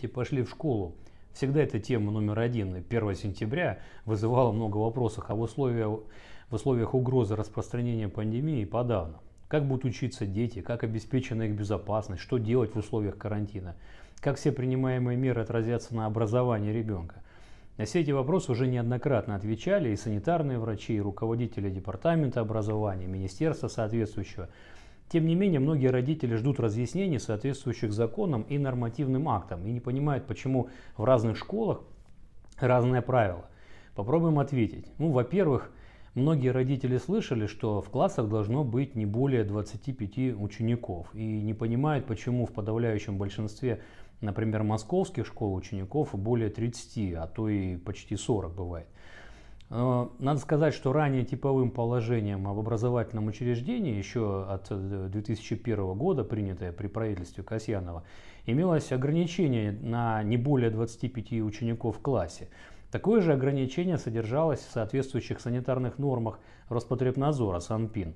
дети пошли в школу. Всегда эта тема номер один. 1 сентября вызывала много вопросов, а в, условиях в условиях угрозы распространения пандемии подавно. Как будут учиться дети, как обеспечена их безопасность, что делать в условиях карантина, как все принимаемые меры отразятся на образовании ребенка. На все эти вопросы уже неоднократно отвечали и санитарные врачи, и руководители департамента образования, министерства соответствующего. Тем не менее, многие родители ждут разъяснений, соответствующих законам и нормативным актам, и не понимают, почему в разных школах разные правила. Попробуем ответить. Ну, во-первых, Многие родители слышали, что в классах должно быть не более 25 учеников и не понимают, почему в подавляющем большинстве, например, московских школ учеников более 30, а то и почти 40 бывает. Э, надо сказать, что ранее типовым положением об образовательном учреждении, еще от 2001 э, года, принятое при правительстве Касьянова, имелось ограничение на не более 25 учеников в классе. Такое же ограничение содержалось в соответствующих санитарных нормах Роспотребнадзора, СанПин.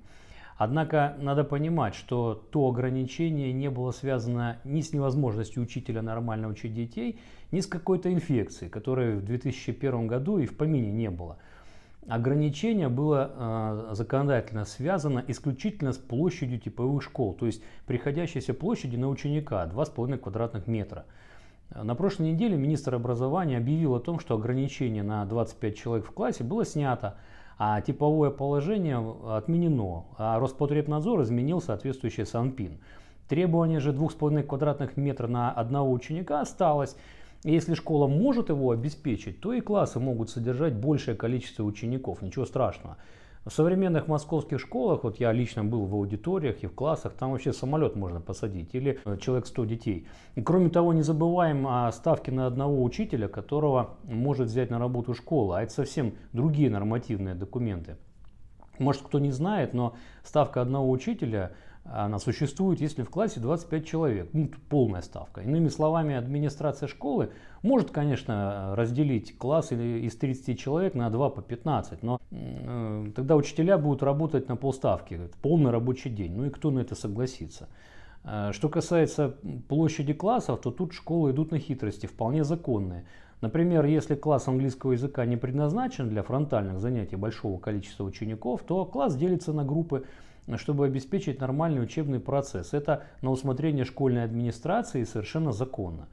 Однако надо понимать, что то ограничение не было связано ни с невозможностью учителя нормально учить детей, ни с какой-то инфекцией, которой в 2001 году и в помине не было. Ограничение было э, законодательно связано исключительно с площадью типовых школ, то есть приходящейся площади на ученика 2,5 квадратных метра. На прошлой неделе министр образования объявил о том, что ограничение на 25 человек в классе было снято, а типовое положение отменено, а Роспотребнадзор изменил соответствующий санпин. Требование же 2,5 квадратных метра на одного ученика осталось. Если школа может его обеспечить, то и классы могут содержать большее количество учеников, ничего страшного. В современных московских школах, вот я лично был в аудиториях и в классах, там вообще самолет можно посадить или э, человек 100 детей. И кроме того, не забываем о ставке на одного учителя, которого может взять на работу школа, а это совсем другие нормативные документы. Может, кто не знает, но ставка одного учителя она существует, если в классе 25 человек, ну, полная ставка. Иными словами, администрация школы может, конечно, разделить класс из 30 человек на 2 по 15, но э, тогда учителя будут работать на полставки, полный рабочий день, ну и кто на это согласится. Э, что касается площади классов, то тут школы идут на хитрости, вполне законные. Например, если класс английского языка не предназначен для фронтальных занятий большого количества учеников, то класс делится на группы чтобы обеспечить нормальный учебный процесс. Это на усмотрение школьной администрации совершенно законно.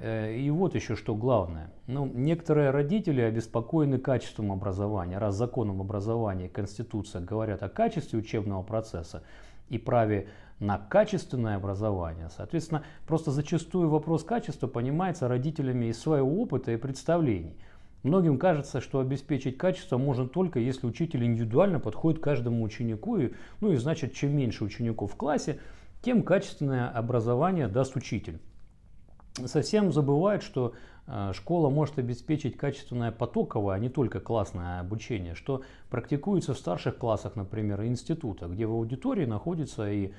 Э, и вот еще что главное. Ну, некоторые родители обеспокоены качеством образования. Раз законом образования и Конституция говорят о качестве учебного процесса и праве на качественное образование, соответственно, просто зачастую вопрос качества понимается родителями из своего опыта и представлений – Многим кажется, что обеспечить качество можно только если учитель индивидуально подходит каждому ученику. И, ну и значит, чем меньше учеников в классе, тем качественное образование даст учитель. Совсем забывают, что э, школа может обеспечить качественное потоковое, а не только классное обучение, что практикуется в старших классах, например, института, где в аудитории находится и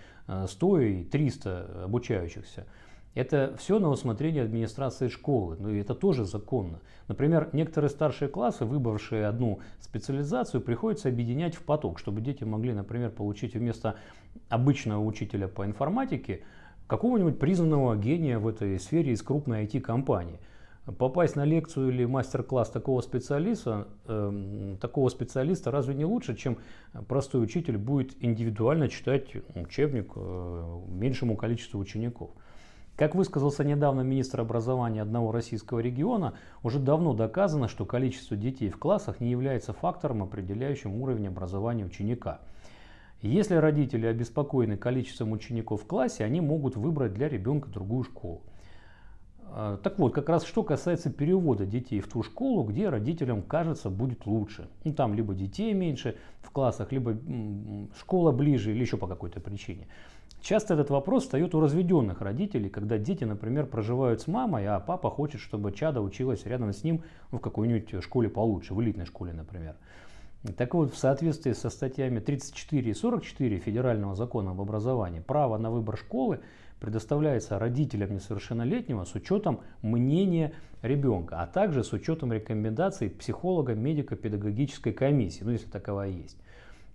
100, э, и 300 обучающихся. Это все на усмотрение администрации школы, ну и это тоже законно. Например, некоторые старшие классы, выбравшие одну специализацию, приходится объединять в поток, чтобы дети могли, например, получить вместо обычного учителя по информатике какого-нибудь признанного гения в этой сфере из крупной IT-компании. Попасть на лекцию или мастер-класс такого специалиста, э, такого специалиста разве не лучше, чем простой учитель будет индивидуально читать учебник э, меньшему количеству учеников? Как высказался недавно министр образования одного российского региона, уже давно доказано, что количество детей в классах не является фактором, определяющим уровень образования ученика. Если родители обеспокоены количеством учеников в классе, они могут выбрать для ребенка другую школу. А, так вот, как раз что касается перевода детей в ту школу, где родителям кажется будет лучше. Ну, там либо детей меньше в классах, либо школа ближе, или еще по какой-то причине. Часто этот вопрос встает у разведенных родителей, когда дети, например, проживают с мамой, а папа хочет, чтобы чада училась рядом с ним в какой-нибудь школе получше, в элитной школе, например. Так вот, в соответствии со статьями 34 и 44 Федерального закона об образовании, право на выбор школы предоставляется родителям несовершеннолетнего с учетом мнения ребенка, а также с учетом рекомендаций психолога медико-педагогической комиссии, ну если таковая есть.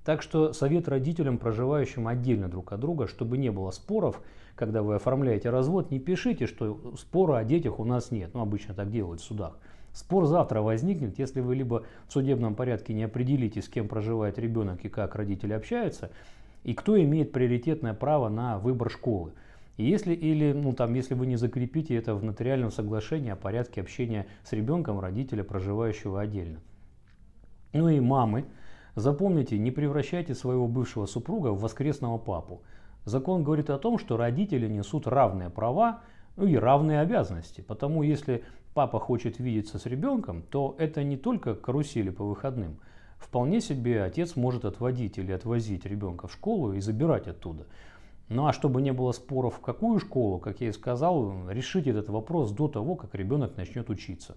Так что совет родителям, проживающим отдельно друг от друга, чтобы не было споров, когда вы оформляете развод, не пишите, что спора о детях у нас нет. Ну, обычно так делают в судах. Спор завтра возникнет, если вы либо в судебном порядке не определите, с кем проживает ребенок и как родители общаются, и кто имеет приоритетное право на выбор школы. И если, или, ну, там, если вы не закрепите это в нотариальном соглашении о порядке общения с ребенком родителя, проживающего отдельно. Ну и мамы, Запомните, не превращайте своего бывшего супруга в воскресного папу. Закон говорит о том, что родители несут равные права ну, и равные обязанности. Потому если папа хочет видеться с ребенком, то это не только карусели по выходным. Вполне себе отец может отводить или отвозить ребенка в школу и забирать оттуда. Ну а чтобы не было споров, в какую школу, как я и сказал, решить этот вопрос до того, как ребенок начнет учиться.